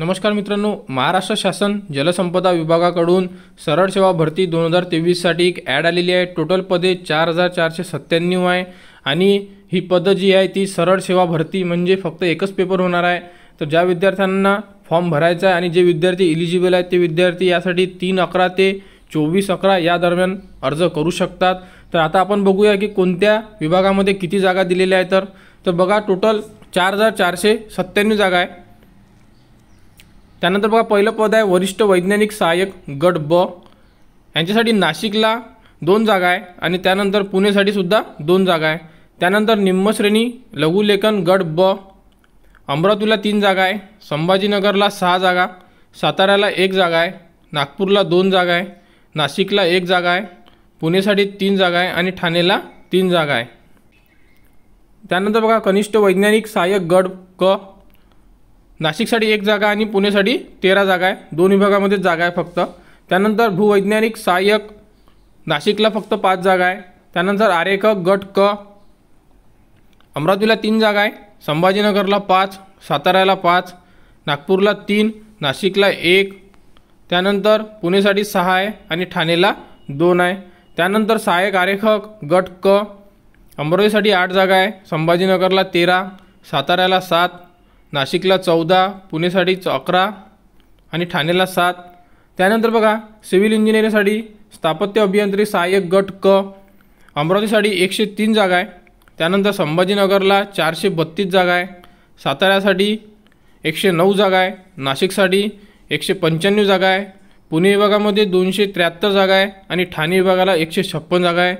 नमस्कार मित्रांनो महाराष्ट्र शासन जलसंपदा विभागाकडून सरळ सेवा भरती दोन हजार तेवीससाठी एक ॲड आलेली आहे टोटल पदे चार हजार चारशे सत्त्याण्णव आहे आणि ही पदं जी आहे ती सरळ सेवा भरती म्हणजे फक्त एकच पेपर होणार आहे तर ज्या विद्यार्थ्यांना फॉर्म भरायचा आहे आणि जे विद्यार्थी इलिजिबल आहेत ते विद्यार्थी यासाठी तीन अकरा ते चोवीस अकरा या दरम्यान अर्ज करू शकतात तर आता आपण बघूया की कोणत्या विभागामध्ये किती जागा दिलेल्या आहेत तर बघा टोटल चार हजार चारशे सत्त्याण्णव जागा आहे त्यानंतर बघा पहिलं पद आहे वरिष्ठ वैज्ञानिक सहाय्यक गट ब यांच्यासाठी नाशिकला दोन जागा आहे आणि त्यानंतर पुणेसाठी सुद्धा दोन जागा आहे त्यानंतर निम्मश्रेणी लघुलेखन गट ब अमरावतीला तीन जागा आहे संभाजीनगरला सहा जागा साताऱ्याला एक जागा आहे नागपूरला दोन जागा आहे नाशिकला एक जागा आहे पुणेसाठी तीन जागा आहे आणि ठाणेला तीन जागा आहे त्यानंतर बघा कनिष्ठ वैज्ञानिक सहाय्यक गड क नाशिकसाठी एक जागा आणि पुणेसाठी तेरा जागा आहे दोन विभागामध्ये जागा आहे फक्त त्यानंतर भूवैज्ञानिक सहाय्यक नाशिकला फक्त पाच जागा आहे त्यानंतर क गट क अमरावतीला तीन जागा आहे संभाजीनगरला पाच साताऱ्याला पाच नागपूरला तीन नाशिकला एक त्यानंतर पुणेसाठी सहा आहे आणि ठाणेला दोन आहे त्यानंतर सहाय्यक आरेखक गट क अमरावतीसाठी आठ जागा आहे संभाजीनगरला तेरा साताऱ्याला सात नाशिकला चौदा पुणेसाठी अकरा आणि ठाणेला सात त्यानंतर बघा सिव्हिल इंजिनिअरिंगसाठी स्थापत्य अभियांत्री सहाय्यक गट क अमरावतीसाठी एकशे तीन जागा आहे त्यानंतर संभाजीनगरला चारशे बत्तीस जागा आहे साताऱ्यासाठी एकशे नऊ जागा आहे नाशिकसाठी एकशे पंच्याण्णव जागा आहे पुणे विभागामध्ये दोनशे त्र्याहत्तर जागा आहे आणि ठाणे विभागाला एकशे छप्पन जागा आहे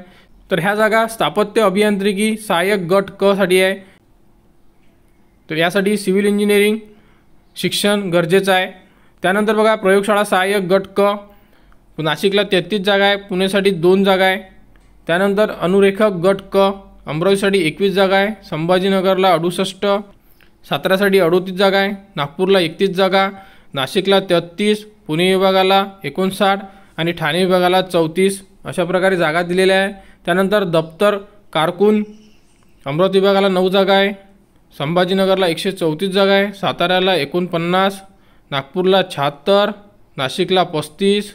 तर ह्या जागा स्थापत्य अभियांत्रिकी सहाय्यक गट कसाठी आहे तर यासाठी सिव्हिल इंजिनिअरिंग शिक्षण गरजेचं आहे त्यानंतर बघा प्रयोगशाळा सहाय्यक गट क नाशिकला तेहतीस जागा आहे पुण्यासाठी दोन जागा आहे त्यानंतर अनुरेखक गट क अमरावतीसाठी एकवीस जागा आहे संभाजीनगरला अडुसष्ट सातारासाठी अडोतीस जागा आहे नागपूरला एकतीस जागा नाशिकला तेहत्तीस पुणे विभागाला एकोणसाठ आणि ठाणे विभागाला चौतीस अशा प्रकारे जागा दिलेल्या आहे त्यानंतर दफ्तर कारकून अमरावती विभागाला नऊ जागा आहे संभाजीनगरला एकशे चौतीस जागा आहे साताऱ्याला एकोणपन्नास नागपूरला शहात्तर नाशिकला पस्तीस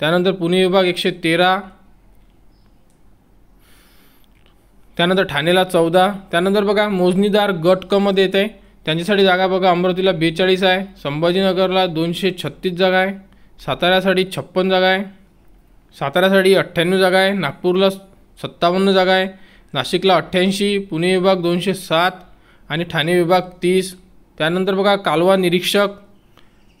त्यानंतर पुणे विभाग एकशे तेरा त्यानंतर ठाणेला चौदा त्यानंतर बघा मोजणीदार गट कमध्ये आहे त्यांच्यासाठी जागा बघा अमरावतीला बेचाळीस आहे संभाजीनगरला दोनशे छत्तीस जागा आहे साताऱ्यासाठी छप्पन जागा आहे साताऱ्यासाठी अठ्ठ्याण्णव जागा आहे नागपूरला सत्तावन्न जागा आहे नाशिकला अठ्ठ्याऐंशी पुणे विभाग दोनशे सात आणि ठाणे विभाग तीस त्यानंतर बघा कालवा निरीक्षक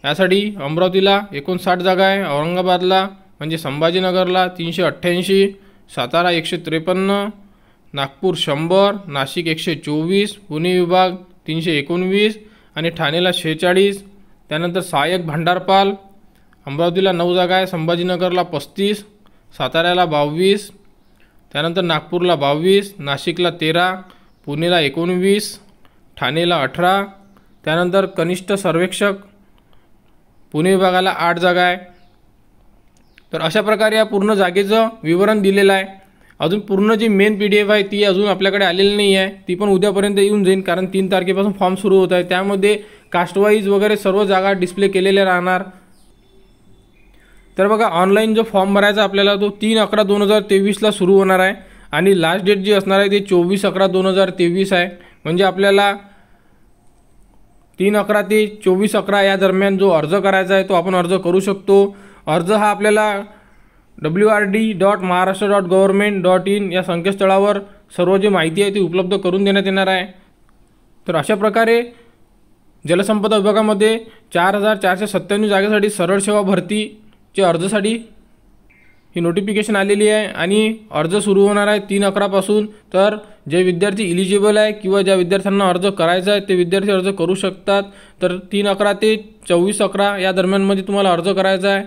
यासाठी अमरावतीला एकोणसाठ जागा आहे औरंगाबादला म्हणजे संभाजीनगरला तीनशे अठ्ठ्याऐंशी सातारा एकशे त्रेपन्न नागपूर शंभर नाशिक एकशे चोवीस पुणे विभाग तीनशे एकोणवीस आणि ठाणेला शेहेचाळीस त्यानंतर सहाय्यक भांडारपाल अमरावतीला नऊ जागा आहे संभाजीनगरला पस्तीस साताऱ्याला बावीस त्यानंतर नागपूरला बावीस नाशिकला तेरा पुणेला एकोणवीस ठाणेला अठरा त्यानंतर कनिष्ठ सर्वेक्षक पुणे विभागाला आठ जागा आहे तर अशा प्रकारे या पूर्ण जागेचं विवरण दिलेलं आहे अजून पूर्ण जी मेन पी डी एफ आहे ती अजून आपल्याकडे आलेली नाही आहे ती पण उद्यापर्यंत येऊन जाईल कारण तीन तारखेपासून फॉर्म सुरू होत आहे त्यामध्ये कास्टवाईज वगैरे सर्व जागा डिस्प्ले केलेल्या राहणार तर बघा ऑनलाईन जो फॉर्म भरायचा आपल्याला तो तीन अकरा दोन हजार तेवीसला सुरू होणार आहे आणि लास्ट डेट जी असणार आहे ती चोवीस अकरा दोन हजार तेवीस आहे म्हणजे आपल्याला तीन अकरा ते चोवीस अकरा या दरम्यान जो अर्ज करायचा आहे तो आपण अर्ज करू शकतो अर्ज हा आपल्याला W R D dot Maharashtra dot government dot in या संकेतस्थळावर सर्व जी माहिती आहे ती उपलब्ध करून देण्यात येणार आहे तर अशा प्रकारे जलसंपदा विभागामध्ये चार हजार चारशे सत्त्याण्णव जागेसाठी सरळ सेवा भरतीचे अर्जासाठी ही नोटिफिकेशन आलेली आहे आणि अर्ज सुरू होणार आहे तीन अकरापासून तर जे विद्यार्थी इलिजिबल आहे किंवा ज्या विद्यार्थ्यांना अर्ज करायचा आहे ते विद्यार्थी अर्ज करू शकतात तर तीन अकरा ते चोवीस अकरा या दरम्यानमध्ये तुम्हाला अर्ज करायचा आहे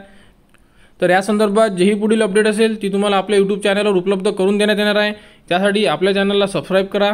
तर या संदर्भात जेही पुढील अपडेट असेल ती तुम्हाला आपल्या यूट्यूब चॅनलवर उपलब्ध करून देण्यात येणार आहे त्यासाठी आपल्या चॅनलला सबस्क्राईब करा